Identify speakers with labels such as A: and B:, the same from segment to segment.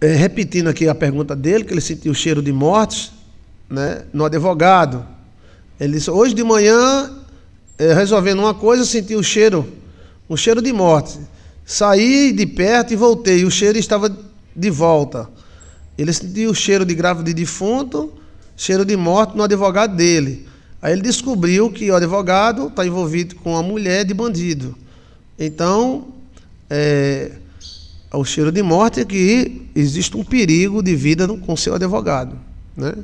A: é, repetindo aqui a pergunta dele, que ele sentiu o cheiro de mortes né, no advogado. Ele disse, hoje de manhã, é, resolvendo uma coisa, senti o cheiro, um cheiro de morte. Saí de perto e voltei, o cheiro estava de volta. Ele sentiu o cheiro de grave de defunto, cheiro de morte no advogado dele. Aí ele descobriu que o advogado está envolvido com a mulher de bandido. Então, é, ao cheiro de morte é que existe um perigo de vida com seu advogado. Né?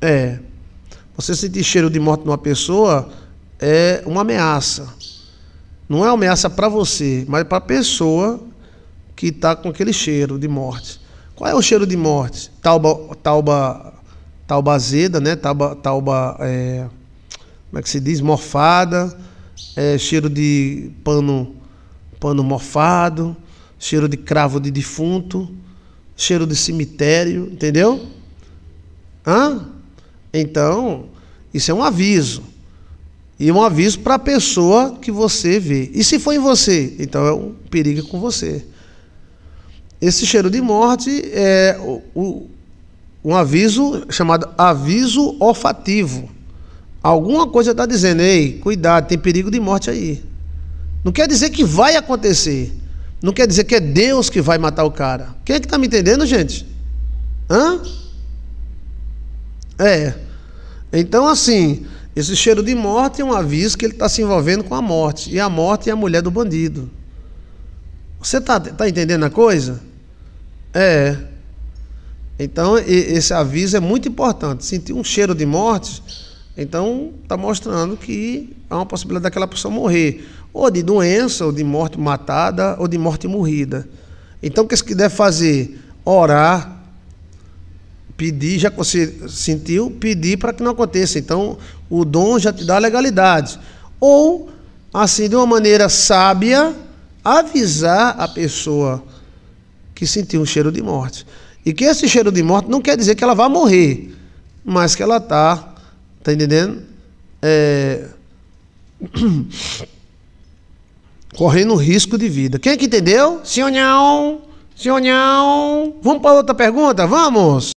A: É. Você sentir cheiro de morte numa pessoa é uma ameaça. Não é uma ameaça para você, mas para a pessoa que está com aquele cheiro de morte. Qual é o cheiro de morte? Tauba, talba, tauba azeda, né? Tauba, talba, é, como é que se diz? Morfada, é, cheiro de pano, pano morfado, cheiro de cravo de defunto, cheiro de cemitério, entendeu? Hã? Então, isso é um aviso. E um aviso para a pessoa que você vê. E se foi em você, então é um perigo com você. Esse cheiro de morte é o, o, um aviso chamado aviso olfativo. Alguma coisa está dizendo, ei, cuidado, tem perigo de morte aí. Não quer dizer que vai acontecer, não quer dizer que é Deus que vai matar o cara. Quem é que está me entendendo, gente? Hã? É. Então, assim, esse cheiro de morte é um aviso que ele está se envolvendo com a morte. E a morte é a mulher do bandido. Você está tá entendendo a coisa? É. Então, esse aviso é muito importante. Sentir um cheiro de morte então, está mostrando que há uma possibilidade daquela pessoa morrer, ou de doença, ou de morte matada, ou de morte morrida. Então, o que se deve fazer? Orar, pedir, já que você sentiu, pedir para que não aconteça. Então, o dom já te dá legalidade. Ou, assim, de uma maneira sábia, avisar a pessoa que sentiu um cheiro de morte. E que esse cheiro de morte não quer dizer que ela vá morrer, mas que ela está Tá entendendo? É... Correndo risco de vida. Quem é que entendeu? Senhor não! Senhor não! Vamos para outra pergunta? Vamos!